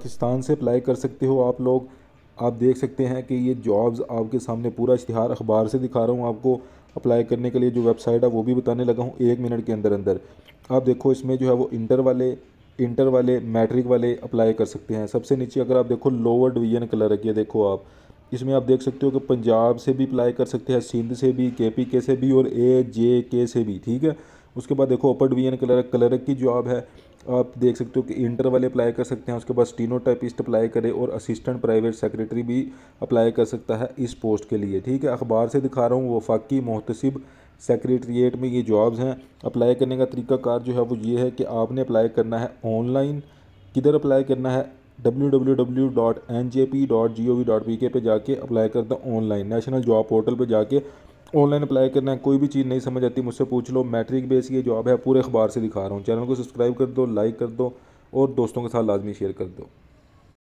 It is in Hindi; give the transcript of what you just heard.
पाकिस्तान से अप्लाई कर सकते हो आप लोग आप देख सकते हैं कि ये जॉब्स आपके सामने पूरा इश्तहार अखबार से दिखा रहा हूँ आपको अप्लाई करने के लिए जो वेबसाइट है वो भी बताने लगा हूँ एक मिनट के अंदर अंदर आप देखो इसमें जो है वो इंटर वाले इंटर वाले मैट्रिक वाले अप्लाई कर सकते हैं सबसे नीचे अगर आप देखो लोअर डिवीजन कलर है देखो आप इसमें आप देख सकते हो कि पंजाब से भी अप्लाई कर सकते हैं सिंध से भी के पी के से भी और ए जे के से भी ठीक है उसके बाद देखो अपर डिवीजन कलर कलर की जॉब है आप देख सकते हो कि इंटरवल अप्लाई कर सकते हैं उसके बाद स्टीनोटाइपिस्ट अप्लाई करे और असिस्टेंट प्राइवेट सेक्रेटरी भी अप्लाई कर सकता है इस पोस्ट के लिए ठीक है अखबार से दिखा रहा हूँ वफाकी मोहतसिब सेक्रेटरीट में ये जॉब्स हैं अप्लाई करने का तरीका कार जो है वो ये है कि आपने अप्लाई करना है ऑनलाइन किधर अप्लाई करना है W W W dot N J P G O V के पे जाके अप्लाई करता ऑनलाइन नेशनल जॉब पोर्टल पे जाके ऑनलाइन अप्लाई करना है कोई भी चीज़ नहीं समझ आती मुझसे पूछ लो मैट्रिक बेस ये जॉब है पूरे अखबार से दिखा रहा हूँ चैनल को सब्सक्राइब कर दो लाइक कर दो और दोस्तों के साथ लाजमी शेयर कर दो